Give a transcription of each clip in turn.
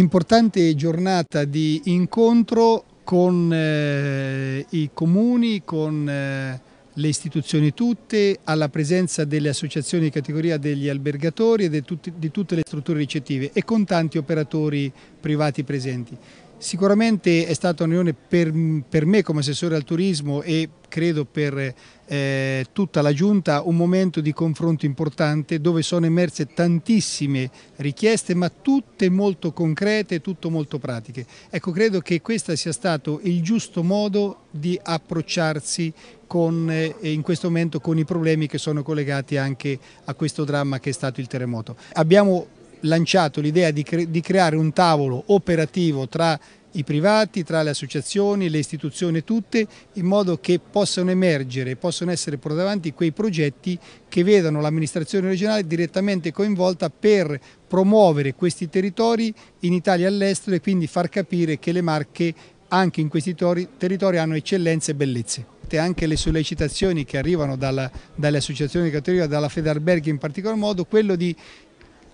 importante giornata di incontro con eh, i comuni, con eh, le istituzioni tutte, alla presenza delle associazioni di categoria degli albergatori e di, tutti, di tutte le strutture ricettive e con tanti operatori privati presenti. Sicuramente è stata un'unione per, per, me come assessore al turismo e credo per eh, tutta la Giunta un momento di confronto importante dove sono emerse tantissime richieste ma tutte molto concrete, tutto molto pratiche. Ecco, credo che questo sia stato il giusto modo di approcciarsi con, eh, in questo momento con i problemi che sono collegati anche a questo dramma che è stato il terremoto. Abbiamo lanciato l'idea di, cre di creare un tavolo operativo tra i privati, tra le associazioni, le istituzioni tutte, in modo che possano emergere, possano essere portati avanti quei progetti che vedano l'amministrazione regionale direttamente coinvolta per promuovere questi territori in Italia e all'estero e quindi far capire che le Marche anche in questi territori hanno eccellenze e bellezze anche le sollecitazioni che arrivano dalla, dalle associazioni di categoria, dalla Federberg in particolar modo, quello di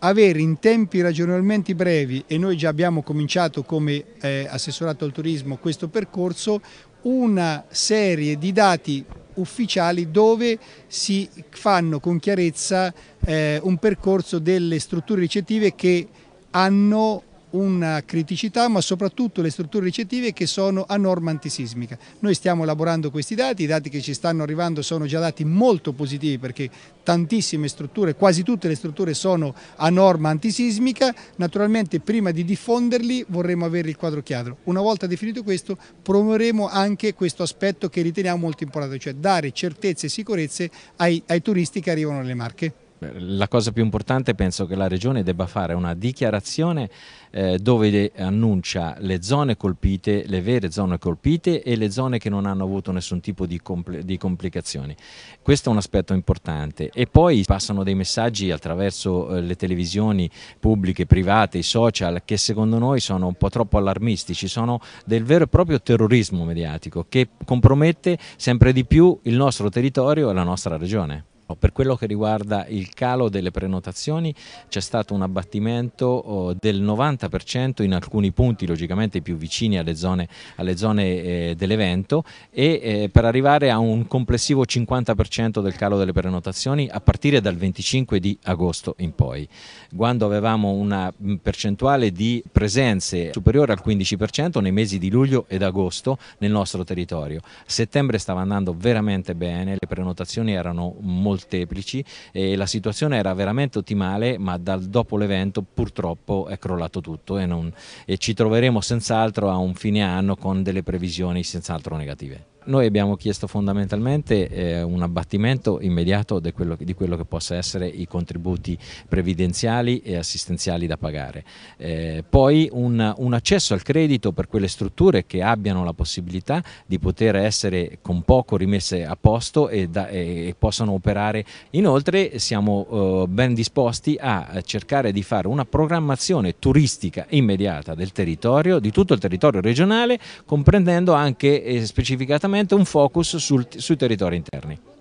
avere in tempi ragionalmente brevi, e noi già abbiamo cominciato come eh, assessorato al turismo questo percorso, una serie di dati ufficiali dove si fanno con chiarezza eh, un percorso delle strutture ricettive che hanno una criticità ma soprattutto le strutture ricettive che sono a norma antisismica. Noi stiamo elaborando questi dati, i dati che ci stanno arrivando sono già dati molto positivi perché tantissime strutture, quasi tutte le strutture sono a norma antisismica, naturalmente prima di diffonderli vorremmo avere il quadro chiaro. Una volta definito questo promuoveremo anche questo aspetto che riteniamo molto importante, cioè dare certezze e sicurezze ai, ai turisti che arrivano alle Marche la cosa più importante penso che la Regione debba fare una dichiarazione eh, dove annuncia le zone colpite, le vere zone colpite e le zone che non hanno avuto nessun tipo di, compl di complicazioni. Questo è un aspetto importante e poi passano dei messaggi attraverso eh, le televisioni pubbliche, private, i social che secondo noi sono un po' troppo allarmistici, sono del vero e proprio terrorismo mediatico che compromette sempre di più il nostro territorio e la nostra regione. Per quello che riguarda il calo delle prenotazioni c'è stato un abbattimento oh, del 90% in alcuni punti logicamente più vicini alle zone, alle zone eh, dell'evento e eh, per arrivare a un complessivo 50% del calo delle prenotazioni a partire dal 25 di agosto in poi. Quando avevamo una mm, percentuale di presenze superiore al 15% nei mesi di luglio ed agosto nel nostro territorio. Settembre stava andando veramente bene, le prenotazioni erano molto molteplici e la situazione era veramente ottimale, ma dal dopo l'evento purtroppo è crollato tutto e, non, e ci troveremo senz'altro a un fine anno con delle previsioni senz'altro negative. Noi abbiamo chiesto fondamentalmente eh, un abbattimento immediato quello, di quello che possa essere i contributi previdenziali e assistenziali da pagare. Eh, poi un, un, accesso al credito per quelle strutture che abbiano la possibilità di poter essere con poco rimesse a posto e, da, e, e possano operare particolare. Inoltre siamo eh, ben disposti a cercare di fare una programmazione turistica immediata del territorio, di tutto il territorio regionale, comprendendo anche eh, specificatamente un focus sul, sui territori interni.